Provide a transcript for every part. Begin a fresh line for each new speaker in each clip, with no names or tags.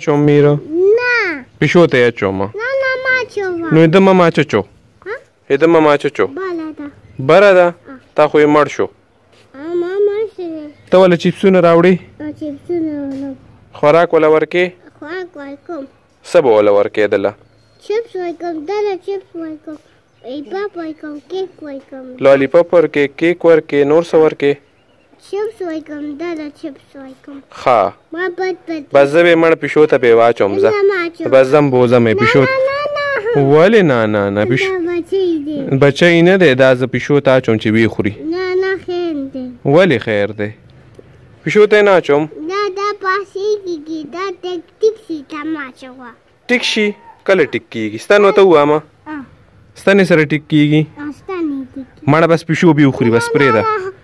Чом Міра? На. Пішо ти я чома? На
на мачова. Ну йдемо
мачачо. А? Йдемо мачачо.
Барада.
Барада. Та хуй маршо.
А мама ще.
ته ول چپسونه راوړي؟
چپسونه راوړم.
خوراک ولا ورکې؟
خوراک ورکم.
سبا ولا ورکې دله.
چپس ورکم دله چپس ورکم. ای پاپ ورکم کیک ورکم. لالی
پاپ ورکې کیک ورکې نور څه ورکې؟
چپس وایکم دا دا چپس وایکم ها ما بد بد بس زه
به مړ پښو ته په واچوم زه بس زم بوزم پښو ولې نه نه نه پښو بچی نه دی دا زه پښو ته اچوم چې وی خوري
نه نه خیر دی
ولې خیر دی پښو ته نه اچوم
دا دا پاسې کیږي دا ټیک ټیک شي ته ما اچوا
ټیک شي کله ټیک کیږي ستنو ته وامه ستنې سره ټیک کیږي مړه بس پښو به خوري بس پرې ده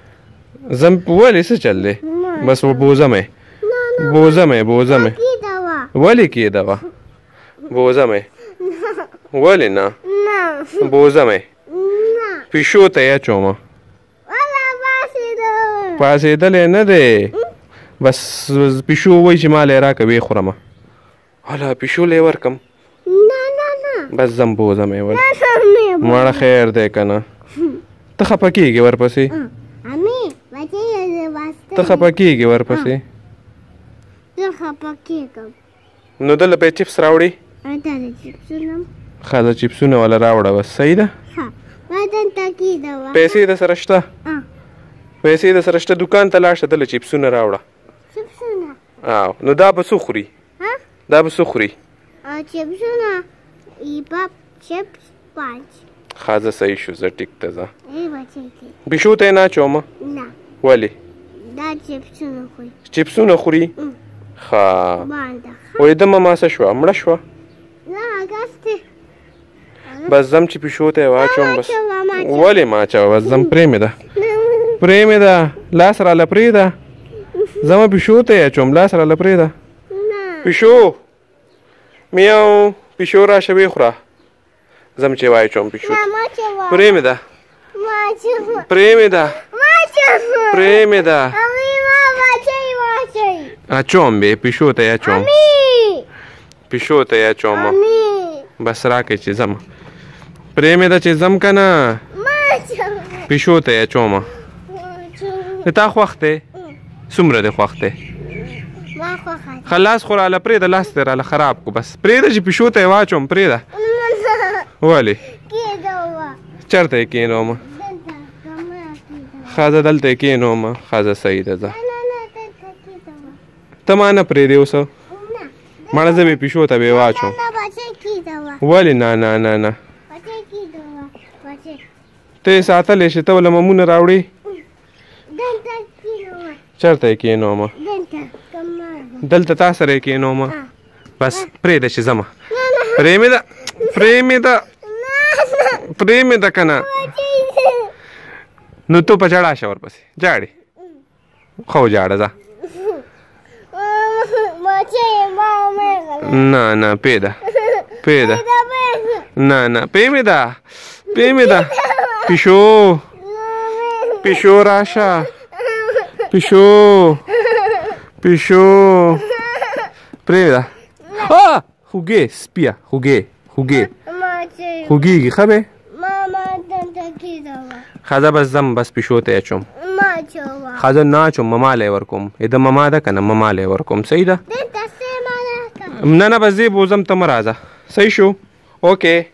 زم ولې څه چل دی بس بوزم یې بوزم یې بوزم یې ولې کې دوا بوزم یې
ولې نه بوزم یې
پیشو ته یې چومه پاسېدلی نه دی بس پیشو وایي چې ما لې راکه ویې خورم هله پیشو لې ورکم بس زم بوزم یې ولې
مړه خیر
دی که نه ته خفه کېږې ورپسې
ته خپه کېږې ورپسې زه خپه کېږم
نو دلته به چپس راوړې ښه د چپسونه والا راوړه بس صحیح ده پیسې د سره شته پیسې د سره شته دکان ته لاړ شه دلته چپسونه راوړه نو دا به څه خوري دا به څه خوري
چپسونه и пап чепс панч.
Хаза са ишу за тик таза.
Ей, бачите.
Бишу те на чома? Да. Вали.
دا چپسونه خوري چپسونه خوري
ښه وې د ماما څه شوه مړه شوه نه اګسته بس زم چې پیشو ته واچوم بس ولې ما چا بس زم پرې مې ده پرې مې ده لاس را لپرې ده زم پیشو ته اچوم لاس را لپرې ده پیشو میاو پیشو را شوي خوره زم چې وای چوم پیشو پرې مې ده
پرې مې ده پرې مې ده
اچوم به پښو ته اچوم پښو ته اچوم بس راکې چې زم پرېمې ته چې زم کنه پښو ته اچوم ته تا خوخته څومره دې خوخته خلاص خو راله پرې د لاس ته راله خراب کو بس پرې ده چې پښو ته واچوم پرې ده ولې چرته کېنوم خازه دلته کېنوم خازه صحیح ده ته ما نه پرېږدې اوسه مړه زه بې پیشو ته بې واچوم ولې نه نه نه نه ته یې ساتلی شي ته ولې ممونه راوړې چېرته یې کښېنوم دلته تا سره یې کښېنوم بس پرېږده چې ځمه پرې مې ده پرې مې ده پرې مې ده که نه نو ته په ژړا شه ورپسې ژاړې خو ژاړه ځه نه نه پیدا پیدا نه نه پیمیدا پیمیدا پیشو پیشو راشه پیشو پیشو پریدا آ خوګه سپیا خوګه خوګه خوګيږي ښه به خزه بس زم بس پیشو ته اچوم خزه نه اچوم مما لای ورکوم اې د مما ده کنه مما لای ورکوم صحیح ده نه نه بس دې بوزم ته مه راځه صحیح شو اوکې